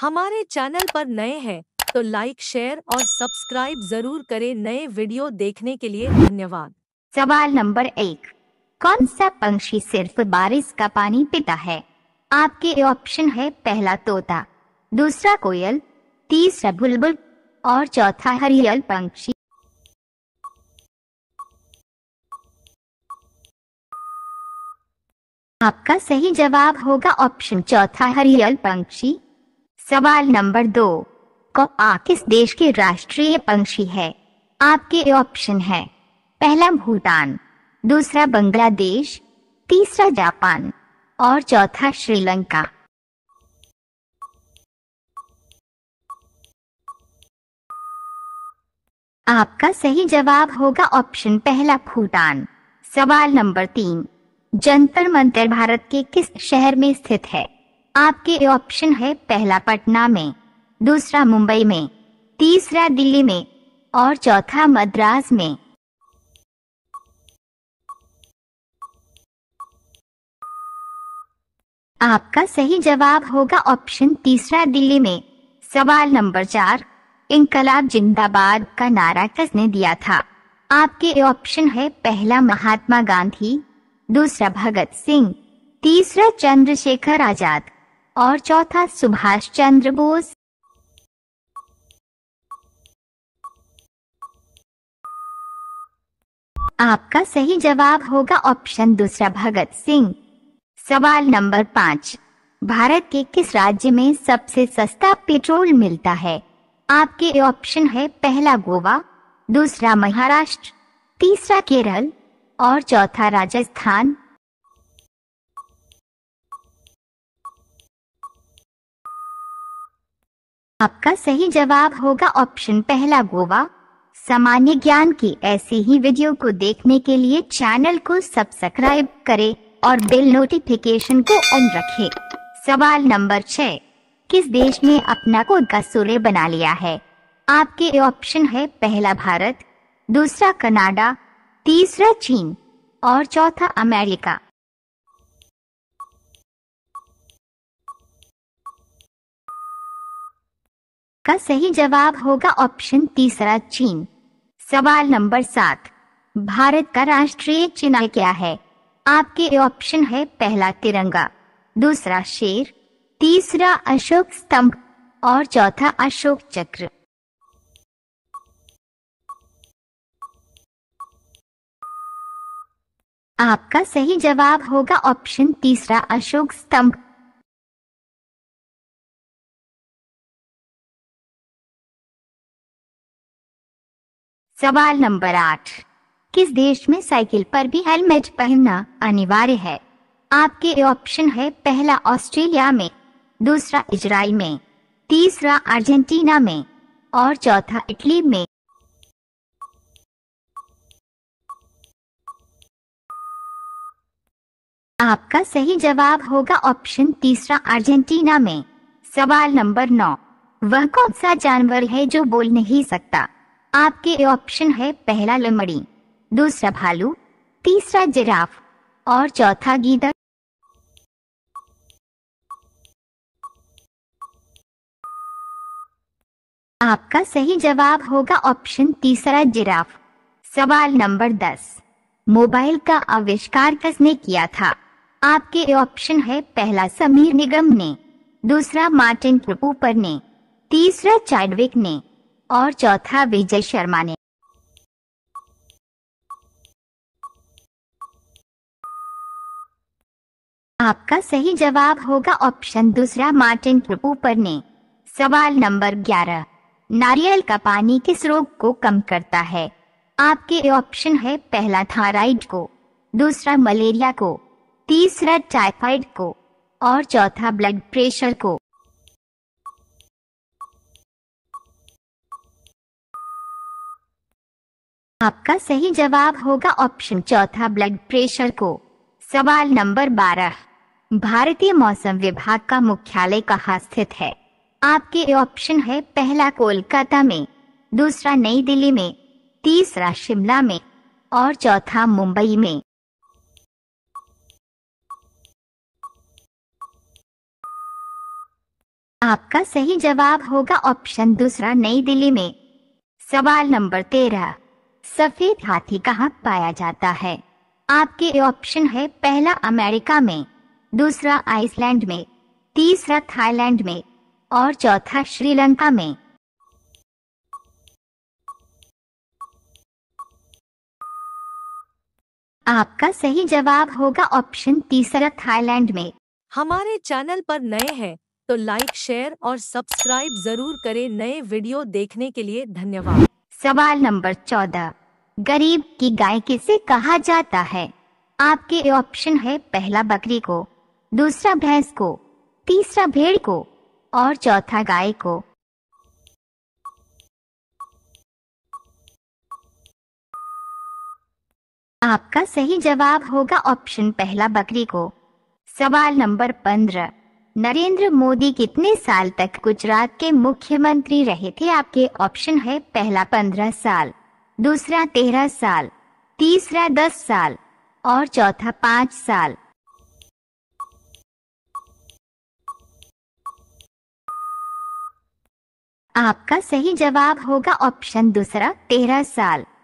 हमारे चैनल पर नए हैं तो लाइक शेयर और सब्सक्राइब जरूर करें नए वीडियो देखने के लिए धन्यवाद सवाल नंबर एक कौन सा पंक्षी सिर्फ बारिश का पानी पीता है आपके ऑप्शन है पहला तोता दूसरा कोयल तीसरा बुलबुल और चौथा हरियल पंक्षी आपका सही जवाब होगा ऑप्शन चौथा हरियल पंक्षी सवाल नंबर दो कौआ किस देश के राष्ट्रीय पंक्षी है आपके ऑप्शन है पहला भूटान दूसरा बांग्लादेश तीसरा जापान और चौथा श्रीलंका आपका सही जवाब होगा ऑप्शन पहला भूटान सवाल नंबर तीन जंतर मंतर भारत के किस शहर में स्थित है आपके ऑप्शन है पहला पटना में दूसरा मुंबई में तीसरा दिल्ली में और चौथा मद्रास में आपका सही जवाब होगा ऑप्शन तीसरा दिल्ली में सवाल नंबर चार इनकलाब जिंदाबाद का नारा किसने दिया था आपके ऑप्शन है पहला महात्मा गांधी दूसरा भगत सिंह तीसरा चंद्रशेखर आजाद और चौथा सुभाष चंद्र बोस आपका सही जवाब होगा ऑप्शन दूसरा भगत सिंह सवाल नंबर पाँच भारत के किस राज्य में सबसे सस्ता पेट्रोल मिलता है आपके ऑप्शन है पहला गोवा दूसरा महाराष्ट्र तीसरा केरल और चौथा राजस्थान आपका सही जवाब होगा ऑप्शन पहला गोवा सामान्य ज्ञान की ऐसे ही वीडियो को देखने के लिए चैनल को सब्सक्राइब करें और बिल नोटिफिकेशन को ऑन रखें। सवाल नंबर छह किस देश ने अपना खुद का सूर्य बना लिया है आपके ऑप्शन है पहला भारत दूसरा कनाडा तीसरा चीन और चौथा अमेरिका इसका सही जवाब होगा ऑप्शन तीसरा चीन सवाल नंबर सात भारत का राष्ट्रीय चिन्ह क्या है आपके ऑप्शन है पहला तिरंगा दूसरा शेर तीसरा अशोक स्तंभ और चौथा अशोक चक्र आपका सही जवाब होगा ऑप्शन तीसरा अशोक स्तंभ सवाल नंबर आठ किस देश में साइकिल पर भी हेलमेट पहनना अनिवार्य है आपके ऑप्शन है पहला ऑस्ट्रेलिया में दूसरा इजराइल में तीसरा अर्जेंटीना में और चौथा इटली में आपका सही जवाब होगा ऑप्शन तीसरा अर्जेंटीना में सवाल नंबर नौ वह कौन सा जानवर है जो बोल नहीं सकता आपके ऑप्शन है पहला लमड़ी दूसरा भालू तीसरा जिराफ और चौथा गीदड़ आपका सही जवाब होगा ऑप्शन तीसरा जिराफ सवाल नंबर दस मोबाइल का आविष्कार किसने किया था आपके ऑप्शन है पहला समीर निगम ने दूसरा मार्टिन क्रूपर ने तीसरा चैडविक ने और चौथा विजय शर्मा ने आपका सही जवाब होगा ऑप्शन दूसरा मार्टिन ऊपर ने सवाल नंबर ग्यारह नारियल का पानी किस रोग को कम करता है आपके ऑप्शन है पहला थायराइड को दूसरा मलेरिया को तीसरा टाइफाइड को और चौथा ब्लड प्रेशर को आपका सही जवाब होगा ऑप्शन चौथा ब्लड प्रेशर को सवाल नंबर बारह भारतीय मौसम विभाग का मुख्यालय कहाँ स्थित है आपके ऑप्शन है पहला कोलकाता में दूसरा नई दिल्ली में तीसरा शिमला में और चौथा मुंबई में आपका सही जवाब होगा ऑप्शन दूसरा नई दिल्ली में सवाल नंबर तेरह सफेद हाथी कहाँ पाया जाता है आपके ऑप्शन है पहला अमेरिका में दूसरा आइसलैंड में तीसरा थाईलैंड में और चौथा श्रीलंका में आपका सही जवाब होगा ऑप्शन तीसरा थाईलैंड में हमारे चैनल पर नए हैं तो लाइक शेयर और सब्सक्राइब जरूर करें नए वीडियो देखने के लिए धन्यवाद सवाल नंबर चौदह गरीब की गाय किसे कहा जाता है आपके ऑप्शन है पहला बकरी को दूसरा भैंस को तीसरा भेड़ को और चौथा गाय को आपका सही जवाब होगा ऑप्शन पहला बकरी को सवाल नंबर पंद्रह नरेंद्र मोदी कितने साल तक गुजरात के मुख्यमंत्री रहे थे आपके ऑप्शन है पहला पंद्रह साल दूसरा तेरह साल तीसरा दस साल और चौथा पाँच साल आपका सही जवाब होगा ऑप्शन दूसरा तेरह साल